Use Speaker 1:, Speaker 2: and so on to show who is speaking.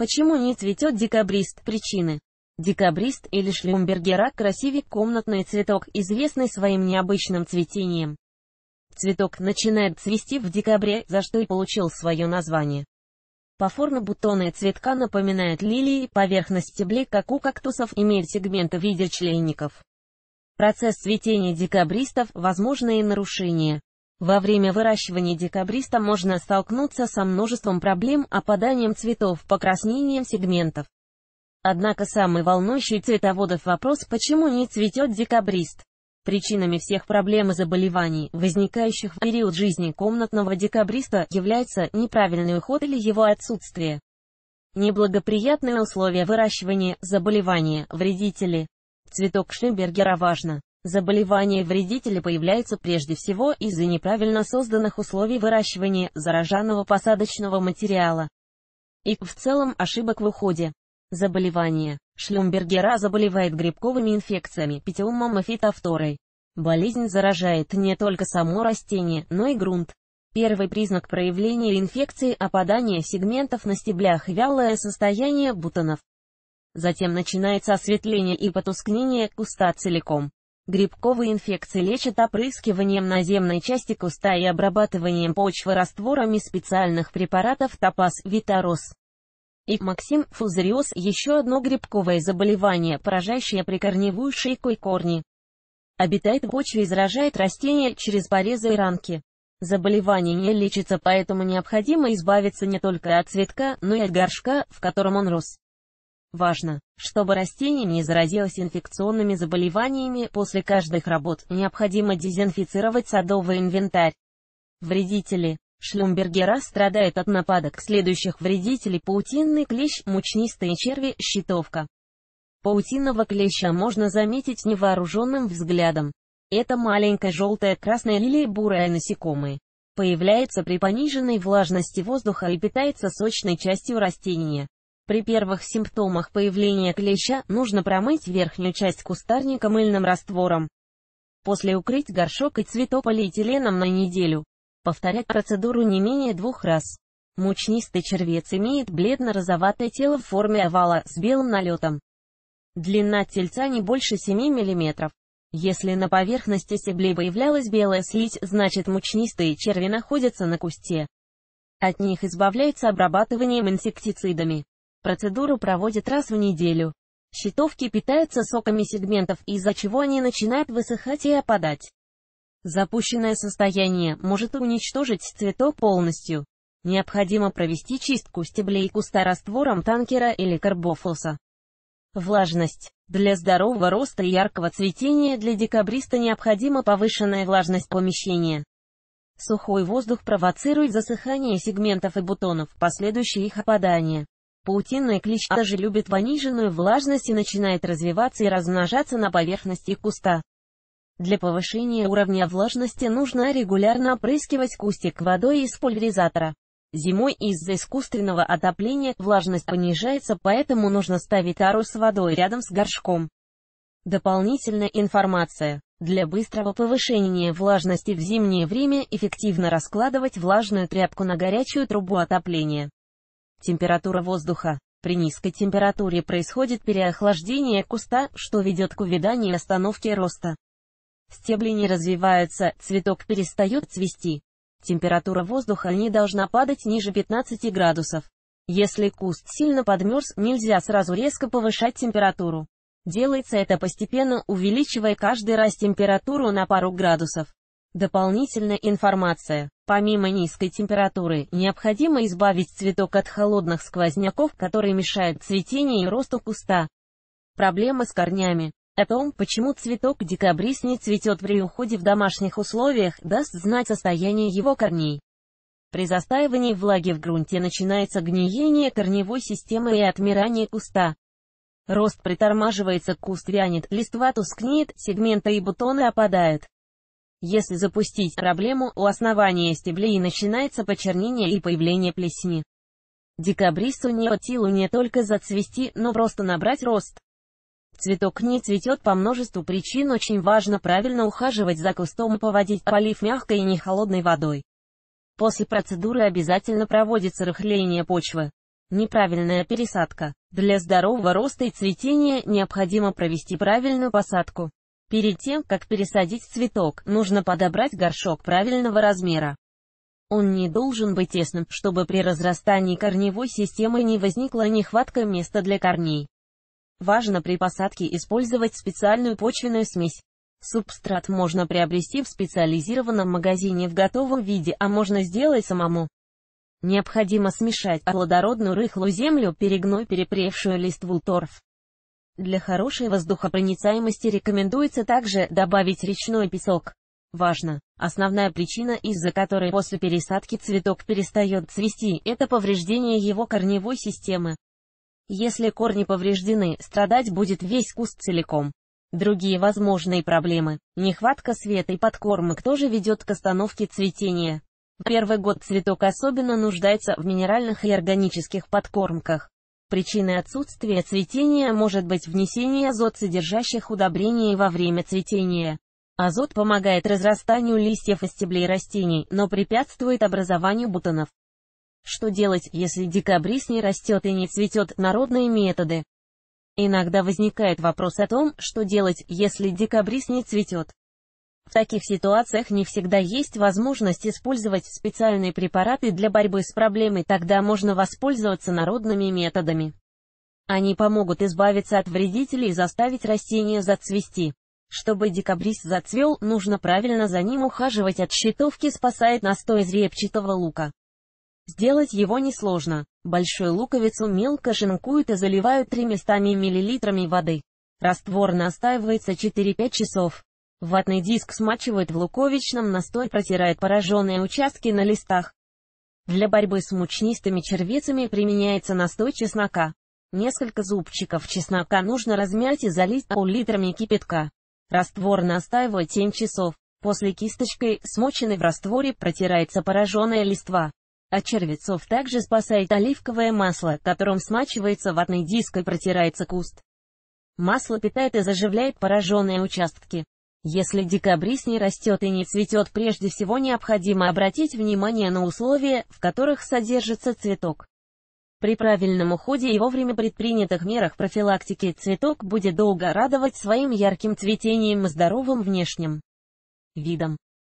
Speaker 1: Почему не цветет декабрист? Причины. Декабрист или шлюмбергера – красивый комнатный цветок, известный своим необычным цветением. Цветок начинает цвести в декабре, за что и получил свое название. По форме бутоны цветка напоминают лилии, поверхность стеблей, как у кактусов, имеет сегменты в виде членников. Процесс цветения декабристов, возможные нарушения. Во время выращивания декабриста можно столкнуться со множеством проблем, опаданием цветов, покраснением сегментов. Однако самый волнующий цветоводов вопрос, почему не цветет декабрист. Причинами всех проблем и заболеваний, возникающих в период жизни комнатного декабриста, является неправильный уход или его отсутствие. Неблагоприятные условия выращивания, заболевания, вредители. Цветок Шимбергера важно. Заболевания вредителей появляются прежде всего из-за неправильно созданных условий выращивания зараженного посадочного материала и в целом ошибок в уходе. Заболевание. Шлюмбергера заболевает грибковыми инфекциями, питиумом и фитофторой. Болезнь заражает не только само растение, но и грунт. Первый признак проявления инфекции – опадание сегментов на стеблях и вялое состояние бутонов. Затем начинается осветление и потускнение куста целиком. Грибковые инфекции лечат опрыскиванием наземной части куста и обрабатыванием почвы растворами специальных препаратов топаз, витарос. И Максим фузариоз – еще одно грибковое заболевание, поражающее прикорневую шейку и корни. Обитает в почве и заражает растения через порезы и ранки. Заболевание не лечится, поэтому необходимо избавиться не только от цветка, но и от горшка, в котором он рос. Важно, чтобы растение не заразилось инфекционными заболеваниями после каждых работ, необходимо дезинфицировать садовый инвентарь. Вредители. Шлюмбергера страдает от нападок следующих вредителей паутинный клещ, мучнистые черви, щитовка. Паутинного клеща можно заметить невооруженным взглядом. Это маленькая желтая, красная или бурая насекомые. Появляется при пониженной влажности воздуха и питается сочной частью растения. При первых симптомах появления клеща нужно промыть верхнюю часть кустарника мыльным раствором. После укрыть горшок и цветок полиэтиленом на неделю. Повторять процедуру не менее двух раз. Мучнистый червец имеет бледно-розоватое тело в форме овала с белым налетом. Длина тельца не больше 7 мм. Если на поверхности стеблей появлялась белая слизь, значит мучнистые черви находятся на кусте. От них избавляется обрабатыванием инсектицидами. Процедуру проводят раз в неделю. Щитовки питаются соками сегментов, из-за чего они начинают высыхать и опадать. Запущенное состояние может уничтожить цветок полностью. Необходимо провести чистку стеблей и куста раствором танкера или карбофоса. Влажность. Для здорового роста и яркого цветения для декабриста необходима повышенная влажность помещения. Сухой воздух провоцирует засыхание сегментов и бутонов, последующее их опадание. Паутинная клеща же любит пониженную влажность и начинает развиваться и размножаться на поверхности куста. Для повышения уровня влажности нужно регулярно опрыскивать кустик водой из пульверизатора. Зимой из-за искусственного отопления влажность понижается, поэтому нужно ставить тару с водой рядом с горшком. Дополнительная информация. Для быстрого повышения влажности в зимнее время эффективно раскладывать влажную тряпку на горячую трубу отопления. Температура воздуха. При низкой температуре происходит переохлаждение куста, что ведет к увяданию и остановке роста. Стебли не развиваются, цветок перестает цвести. Температура воздуха не должна падать ниже 15 градусов. Если куст сильно подмерз, нельзя сразу резко повышать температуру. Делается это постепенно, увеличивая каждый раз температуру на пару градусов. Дополнительная информация. Помимо низкой температуры, необходимо избавить цветок от холодных сквозняков, которые мешают цветению и росту куста. Проблемы с корнями. О том, почему цветок декабрис не цветет при уходе в домашних условиях, даст знать состояние его корней. При застаивании влаги в грунте начинается гниение корневой системы и отмирание куста. Рост притормаживается, куст вянет, листва тускнеет, сегменты и бутоны опадают. Если запустить проблему у основания стеблей начинается почернение и появление плесни. Декабристу не силу не только зацвести, но просто набрать рост. Цветок не цветет по множеству причин очень важно правильно ухаживать за кустом и поводить полив мягкой и не холодной водой. После процедуры обязательно проводится рыхление почвы. Неправильная пересадка. Для здорового роста и цветения необходимо провести правильную посадку. Перед тем, как пересадить цветок, нужно подобрать горшок правильного размера. Он не должен быть тесным, чтобы при разрастании корневой системы не возникла нехватка места для корней. Важно при посадке использовать специальную почвенную смесь. Субстрат можно приобрести в специализированном магазине в готовом виде, а можно сделать самому. Необходимо смешать плодородную рыхлую землю, перегной перепревшую листву торф. Для хорошей воздухопроницаемости рекомендуется также добавить речной песок. Важно! Основная причина, из-за которой после пересадки цветок перестает цвести, это повреждение его корневой системы. Если корни повреждены, страдать будет весь куст целиком. Другие возможные проблемы. Нехватка света и подкормок тоже ведет к остановке цветения. Первый год цветок особенно нуждается в минеральных и органических подкормках. Причиной отсутствия цветения может быть внесение азот содержащих удобрений во время цветения. Азот помогает разрастанию листьев и стеблей растений, но препятствует образованию бутонов. Что делать, если декабрис не растет и не цветет? Народные методы. Иногда возникает вопрос о том, что делать, если декабрис не цветет. В таких ситуациях не всегда есть возможность использовать специальные препараты для борьбы с проблемой, тогда можно воспользоваться народными методами. Они помогут избавиться от вредителей и заставить растение зацвести. Чтобы декабрист зацвел, нужно правильно за ним ухаживать от щитовки спасает настой из репчатого лука. Сделать его несложно. Большую луковицу мелко шинкуют и заливают 300 мл воды. Раствор настаивается 4-5 часов. Ватный диск смачивают в луковичном настой, протирает пораженные участки на листах. Для борьбы с мучнистыми червицами применяется настой чеснока. Несколько зубчиков чеснока нужно размять и залить пол-литрами кипятка. Раствор настаивать 7 часов. После кисточкой, смоченной в растворе, протирается пораженная листва. От а червецов также спасает оливковое масло, которым смачивается ватный диск и протирается куст. Масло питает и заживляет пораженные участки. Если декабрис не растет и не цветет, прежде всего необходимо обратить внимание на условия, в которых содержится цветок. При правильном уходе и вовремя предпринятых мерах профилактики цветок будет долго радовать своим ярким цветением и здоровым внешним видом.